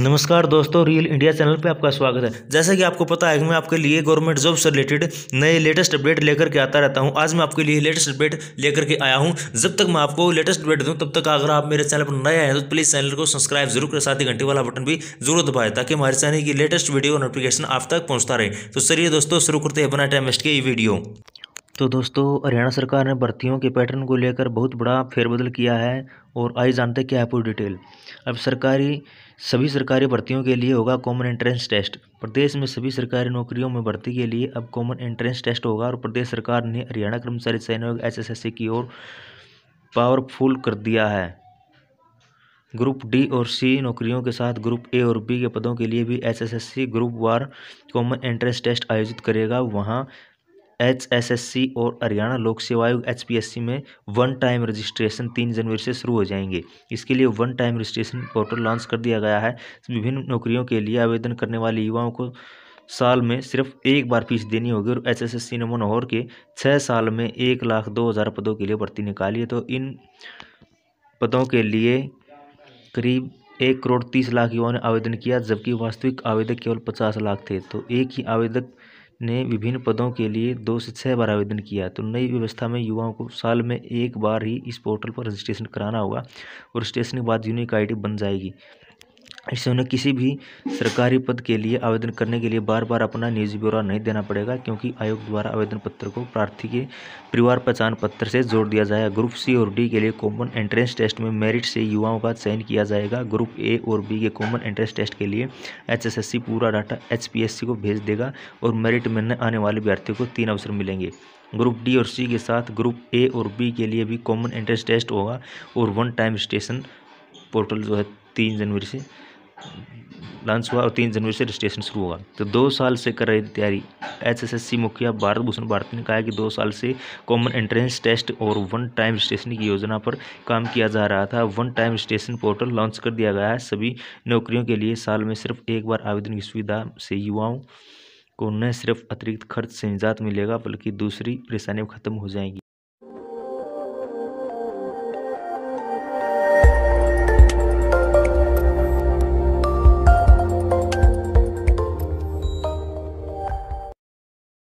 नमस्कार दोस्तों real India channel पे आपका स्वागत है जैसा कि आपको पता है कि मैं आपके लिए गवर्नमेंट जॉब से रिलेटेड नए लेटेस्ट अपडेट लेकर के आता रहता हूं आज मैं आपके लिए लेटेस्ट अपडेट लेकर के आया हूं जब तक मैं आपको लेटेस्ट अपडेट दूं तब तक अगर आप मेरे चैनल पर नए हैं तो प्लीज़ चैनल को सब्सक्राइब जरूर करें साथ ही घंटे वाला बटन भी जरूर दबाए ताकि हमारे चैनल की लेटेस्ट वीडियो नोटिफिकेशन आप तक पहुँचता रहे तो चलिए दोस्तों शुरू करते हैं अपना टाइम वेस्ट के ये वीडियो तो दोस्तों हरियाणा सरकार ने भर्तियों के पैटर्न को लेकर बहुत बड़ा फेरबदल किया है और आइए जानते हैं क्या है पूरी डिटेल अब सरकारी सभी सरकारी भर्तियों के लिए होगा कॉमन एंट्रेंस टेस्ट प्रदेश में सभी सरकारी नौकरियों में भर्ती के लिए अब कॉमन एंट्रेंस टेस्ट होगा और प्रदेश सरकार ने हरियाणा कर्मचारी चयन आयोग एस की ओर पावरफुल कर दिया है ग्रुप डी और सी नौकरियों के साथ ग्रुप ए और बी के पदों के लिए भी एसएसएससी ग्रुप वार कॉमन एंट्रेंस टेस्ट आयोजित करेगा वहां एच एस एस सी और हरियाणा लोक सेवा आयोग एच पी एस सी में वन टाइम रजिस्ट्रेशन तीन जनवरी से शुरू हो जाएंगे इसके लिए one time registration portal launch कर दिया गया है विभिन्न नौकरियों के लिए आवेदन करने वाले युवाओं को साल में सिर्फ एक बार फीस देनी होगी और एच एस एस सी ने मनोहर के छः साल में एक लाख दो हज़ार पदों के लिए भर्ती निकाली है तो इन पदों के लिए करीब एक करोड़ तीस लाख युवाओं ने आवेदन किया जबकि वास्तविक आवेदक केवल पचास लाख थे तो एक ही आवेदक ने विभिन्न पदों के लिए दो से छः बार आवेदन किया तो नई व्यवस्था में युवाओं को साल में एक बार ही इस पोर्टल पर रजिस्ट्रेशन कराना होगा और रजिस्ट्रेशन के बाद यूनिक आईडी बन जाएगी इससे उन्हें किसी भी सरकारी पद के लिए आवेदन करने के लिए बार बार अपना निजी ब्यौरा नहीं देना पड़ेगा क्योंकि आयोग द्वारा आवेदन पत्र को प्रार्थी के परिवार पहचान पत्र से जोड़ दिया जाएगा ग्रुप सी और डी के लिए कॉमन एंट्रेंस टेस्ट में मेरिट से युवाओं का चयन किया जाएगा ग्रुप ए और बी के कॉमन एंट्रेंस टेस्ट के लिए एच पूरा डाटा एच को भेज देगा और मेरिट में न आने वाले अभ्यर्थियों को तीन अवसर मिलेंगे ग्रुप डी और सी के साथ ग्रुप ए और बी के लिए भी कॉमन एंट्रेंस टेस्ट होगा और वन टाइम स्टेशन पोर्टल जो है तीन जनवरी से लॉन्च हुआ और तीन जनवरी से रजिस्ट्रेशन शुरू होगा तो दो साल से कर रही तैयारी एसएसएससी मुखिया भारत भूषण भारती ने कहा है कि दो साल से कॉमन एंट्रेंस टेस्ट और वन टाइम रजिस्ट्रेशन की योजना पर काम किया जा रहा था one time registration portal launch कर दिया गया है सभी नौकरियों के लिए साल में सिर्फ एक बार आवेदन की सुविधा से युवाओं को न सिर्फ अतिरिक्त खर्च से निजात मिलेगा बल्कि दूसरी परेशानियाँ खत्म हो जाएंगी